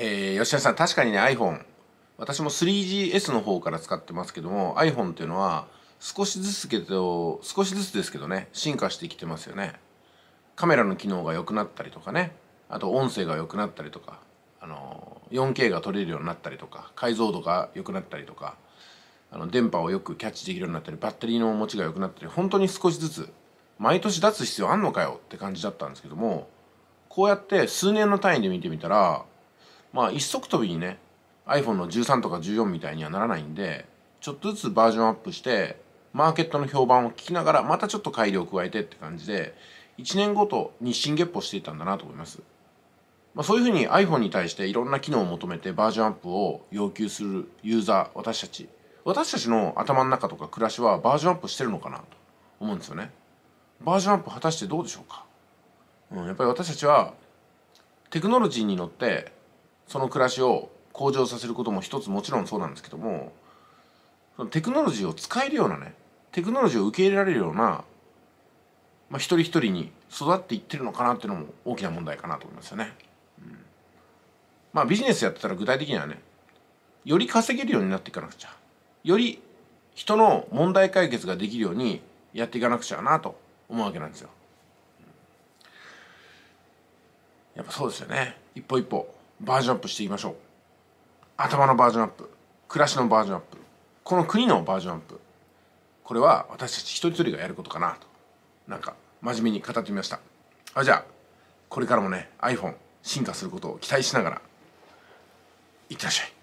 えー、吉田さん確かにね iPhone 私も 3GS の方から使ってますけども iPhone っていうのは少しずつけど少しずつですけどね進化してきてますよねカメラの機能が良くなったりとかねあと音声が良くなったりとかあの 4K が撮れるようになったりとか解像度が良くなったりとかあの電波をよくキャッチできるようになったりバッテリーの持ちが良くなったり本当に少しずつ毎年出す必要あんのかよって感じだったんですけどもこうやって数年の単位で見てみたらまあ一足飛びにね iPhone の13とか14みたいにはならないんでちょっとずつバージョンアップしてマーケットの評判を聞きながらまたちょっと改良を加えてって感じで1年ごとに新月歩していたんだなと思います、まあ、そういうふうに iPhone に対していろんな機能を求めてバージョンアップを要求するユーザー私たち私たちの頭の中とか暮らしはバージョンアップしてるのかなと思うんですよねバージョンアップ果たしてどうでしょうか、うん、やっぱり私たちはテクノロジーに乗ってその暮らしを向上させることも一つもちろんそうなんですけどもそのテクノロジーを使えるようなねテクノロジーを受け入れられるような、まあ、一人一人に育っていってるのかなっていうのも大きな問題かなと思いますよね。うん、まあビジネスやってたら具体的にはねより稼げるようになっていかなくちゃより人の問題解決ができるようにやっていかなくちゃなと思うわけなんですよ。やっぱそうですよね一歩一歩バージョンアップしていきましょう頭のバージョンアップ暮らしのバージョンアップこの国のバージョンアップこれは私たち一人一人がやることかなとなんか真面目に語ってみましたあじゃあこれからもね iPhone 進化することを期待しながらいってらっしゃい